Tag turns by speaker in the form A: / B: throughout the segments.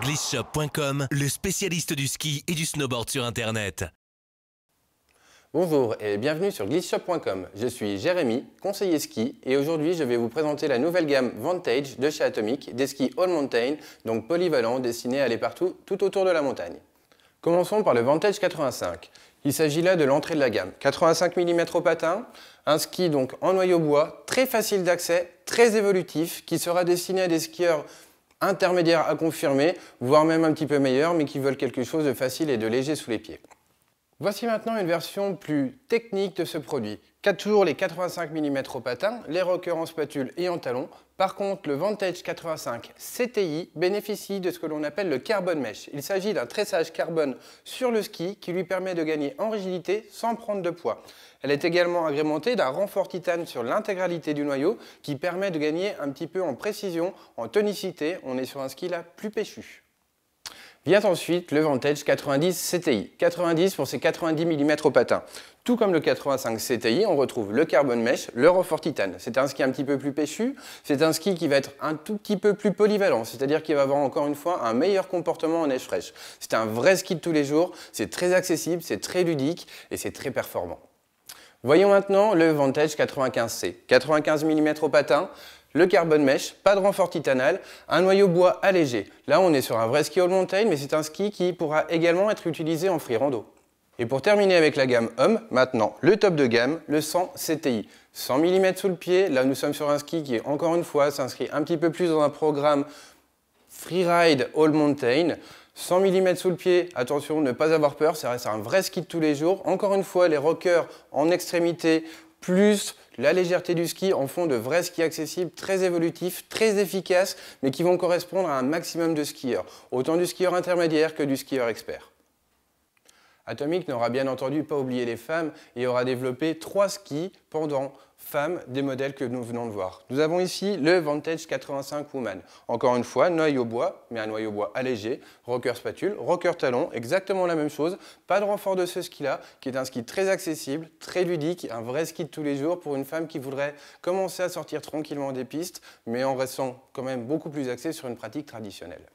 A: Glissshop.com, le spécialiste du ski et du snowboard sur Internet. Bonjour et bienvenue sur Glissshop.com. Je suis Jérémy, conseiller ski, et aujourd'hui je vais vous présenter la nouvelle gamme Vantage de chez Atomic, des skis All Mountain, donc polyvalents, destinés à aller partout, tout autour de la montagne. Commençons par le Vantage 85. Il s'agit là de l'entrée de la gamme. 85 mm au patin, un ski donc en noyau bois, très facile d'accès, très évolutif, qui sera destiné à des skieurs intermédiaires à confirmer, voire même un petit peu meilleurs, mais qui veulent quelque chose de facile et de léger sous les pieds. Voici maintenant une version plus technique de ce produit. 4 toujours les 85 mm au patin, les rockers en spatule et en talon. Par contre, le Vantage 85 CTI bénéficie de ce que l'on appelle le carbone mesh. Il s'agit d'un tressage carbone sur le ski qui lui permet de gagner en rigidité sans prendre de poids. Elle est également agrémentée d'un renfort titane sur l'intégralité du noyau qui permet de gagner un petit peu en précision, en tonicité. On est sur un ski là plus péchu. Vient ensuite le Vantage 90 CTI. 90 pour ses 90 mm au patin. Tout comme le 85 CTI, on retrouve le carbone mesh, le renfort titane. C'est un ski un petit peu plus péchu, c'est un ski qui va être un tout petit peu plus polyvalent, c'est-à-dire qu'il va avoir encore une fois un meilleur comportement en neige fraîche. C'est un vrai ski de tous les jours, c'est très accessible, c'est très ludique et c'est très performant. Voyons maintenant le Vantage 95C. 95 mm au patin, le carbone mesh, pas de renfort titanal, un noyau bois allégé. Là, on est sur un vrai ski all mountain, mais c'est un ski qui pourra également être utilisé en free rando. Et pour terminer avec la gamme Homme, maintenant le top de gamme, le 100 CTI. 100 mm sous le pied, là nous sommes sur un ski qui encore une fois s'inscrit un petit peu plus dans un programme freeride all mountain. 100 mm sous le pied, attention, ne pas avoir peur, ça reste un vrai ski de tous les jours. Encore une fois, les rockers en extrémité plus la légèreté du ski en font de vrais skis accessibles, très évolutifs, très efficaces, mais qui vont correspondre à un maximum de skieurs, autant du skieur intermédiaire que du skieur expert. Atomic n'aura bien entendu pas oublié les femmes et aura développé trois skis pendant femmes des modèles que nous venons de voir. Nous avons ici le Vantage 85 Woman. Encore une fois, noyau bois, mais un noyau bois allégé, rocker spatule, rocker talon, exactement la même chose. Pas de renfort de ce ski-là, qui est un ski très accessible, très ludique, un vrai ski de tous les jours pour une femme qui voudrait commencer à sortir tranquillement des pistes, mais en restant quand même beaucoup plus axée sur une pratique traditionnelle.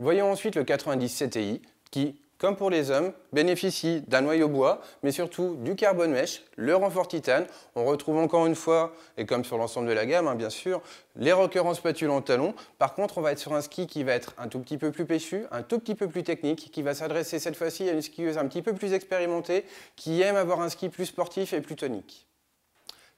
A: Voyons ensuite le 90 CTI, qui comme pour les hommes, bénéficie d'un noyau bois, mais surtout du carbone mèche, le renfort titane. On retrouve encore une fois, et comme sur l'ensemble de la gamme hein, bien sûr, les rockers en spatule en talon. Par contre, on va être sur un ski qui va être un tout petit peu plus péchu, un tout petit peu plus technique, qui va s'adresser cette fois-ci à une skieuse un petit peu plus expérimentée, qui aime avoir un ski plus sportif et plus tonique.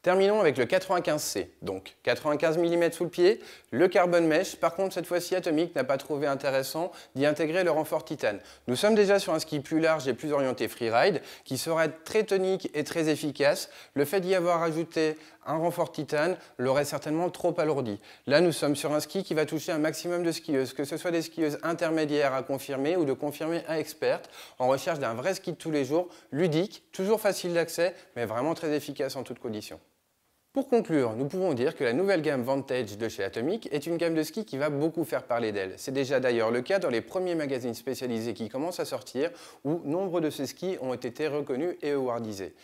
A: Terminons avec le 95C, donc 95 mm sous le pied, le carbone mesh. Par contre, cette fois-ci, Atomic n'a pas trouvé intéressant d'y intégrer le renfort titane. Nous sommes déjà sur un ski plus large et plus orienté freeride, qui serait très tonique et très efficace. Le fait d'y avoir ajouté un renfort titane l'aurait certainement trop alourdi. Là, nous sommes sur un ski qui va toucher un maximum de skieuses, que ce soit des skieuses intermédiaires à confirmer ou de confirmer à experte, en recherche d'un vrai ski de tous les jours, ludique, toujours facile d'accès, mais vraiment très efficace en toutes conditions. Pour conclure, nous pouvons dire que la nouvelle gamme Vantage de chez Atomic est une gamme de ski qui va beaucoup faire parler d'elle. C'est déjà d'ailleurs le cas dans les premiers magazines spécialisés qui commencent à sortir, où nombre de ces skis ont été reconnus et awardisés.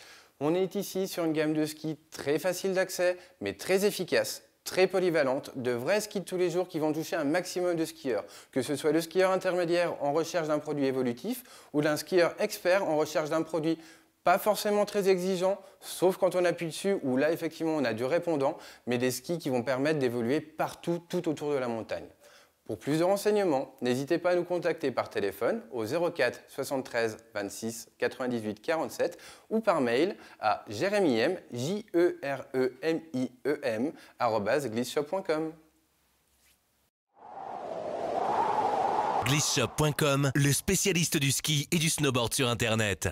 A: On est ici sur une gamme de ski très facile d'accès, mais très efficace, très polyvalente, de vrais skis de tous les jours qui vont toucher un maximum de skieurs, que ce soit le skieur intermédiaire en recherche d'un produit évolutif ou d'un skieur expert en recherche d'un produit pas forcément très exigeant, sauf quand on appuie dessus, où là effectivement on a du répondant, mais des skis qui vont permettre d'évoluer partout, tout autour de la montagne. Pour plus de renseignements, n'hésitez pas à nous contacter par téléphone au 04 73 26 98 47 ou par mail à jeremiem, j e r e m e m le spécialiste du ski et du snowboard sur internet.